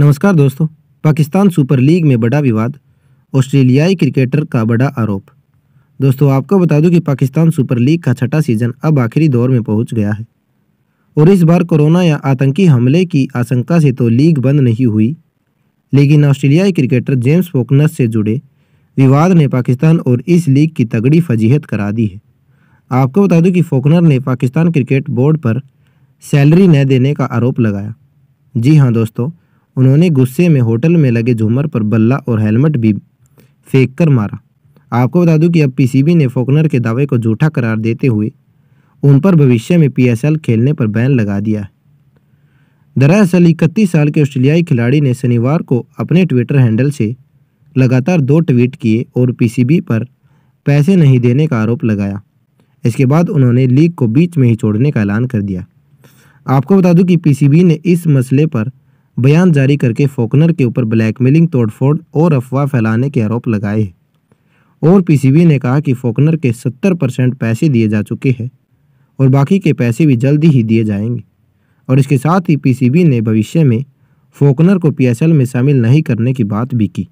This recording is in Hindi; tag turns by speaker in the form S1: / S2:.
S1: नमस्कार दोस्तों पाकिस्तान सुपर लीग में बड़ा विवाद ऑस्ट्रेलियाई क्रिकेटर का बड़ा आरोप दोस्तों आपको बता दूं कि पाकिस्तान सुपर लीग का छठा सीज़न अब आखिरी दौर में पहुंच गया है और इस बार कोरोना या आतंकी हमले की आशंका से तो लीग बंद नहीं हुई लेकिन ऑस्ट्रेलियाई क्रिकेटर जेम्स फोकनस से जुड़े विवाद ने पाकिस्तान और इस लीग की तगड़ी फजीहत करा दी है आपको बता दूं कि फोकनर ने पाकिस्तान क्रिकेट बोर्ड पर सैलरी न देने का आरोप लगाया जी हाँ दोस्तों उन्होंने गुस्से में होटल में लगे झूमर पर बल्ला और हेलमेट भी फेंक कर मारा आपको बता दूं कि अब पीसीबी ने फोकनर के दावे को झूठा करार देते हुए उन पर भविष्य में पीएसएल खेलने पर बैन लगा दिया है दरअसल इकतीस साल के ऑस्ट्रेलियाई खिलाड़ी ने शनिवार को अपने ट्विटर हैंडल से लगातार दो ट्वीट किए और पीसीबी पर पैसे नहीं देने का आरोप लगाया इसके बाद उन्होंने लीग को बीच में ही छोड़ने का ऐलान कर दिया आपको बता दूं कि पीसीबी ने इस मसले पर बयान जारी करके फोकनर के ऊपर ब्लैकमेलिंग तोड़फोड़ और अफवाह फैलाने के आरोप लगाए और पीसीबी ने कहा कि फोकनर के 70 परसेंट पैसे दिए जा चुके हैं और बाकी के पैसे भी जल्दी ही दिए जाएंगे और इसके साथ ही पीसीबी ने भविष्य में फोकनर को पीएसएल में शामिल नहीं करने की बात भी की